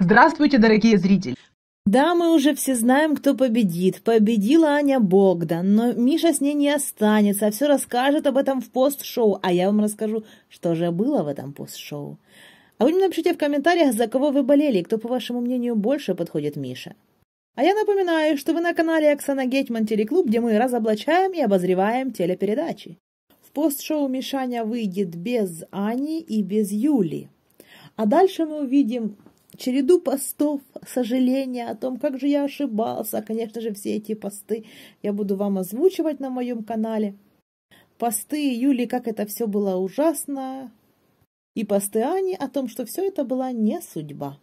Здравствуйте, дорогие зрители! Да, мы уже все знаем, кто победит. Победила Аня Богдан, но Миша с ней не останется, а все расскажет об этом в пост-шоу, а я вам расскажу, что же было в этом пост-шоу. А вы мне напишите в комментариях, за кого вы болели, кто, по вашему мнению, больше подходит Мише. А я напоминаю, что вы на канале Оксана Гетьман Телеклуб, где мы разоблачаем и обозреваем телепередачи. В пост-шоу Мишаня выйдет без Ани и без Юли. А дальше мы увидим череду постов, сожаления о том, как же я ошибался. А, конечно же, все эти посты я буду вам озвучивать на моем канале. Посты Юли, как это все было ужасно. И посты Ани о том, что все это была не судьба.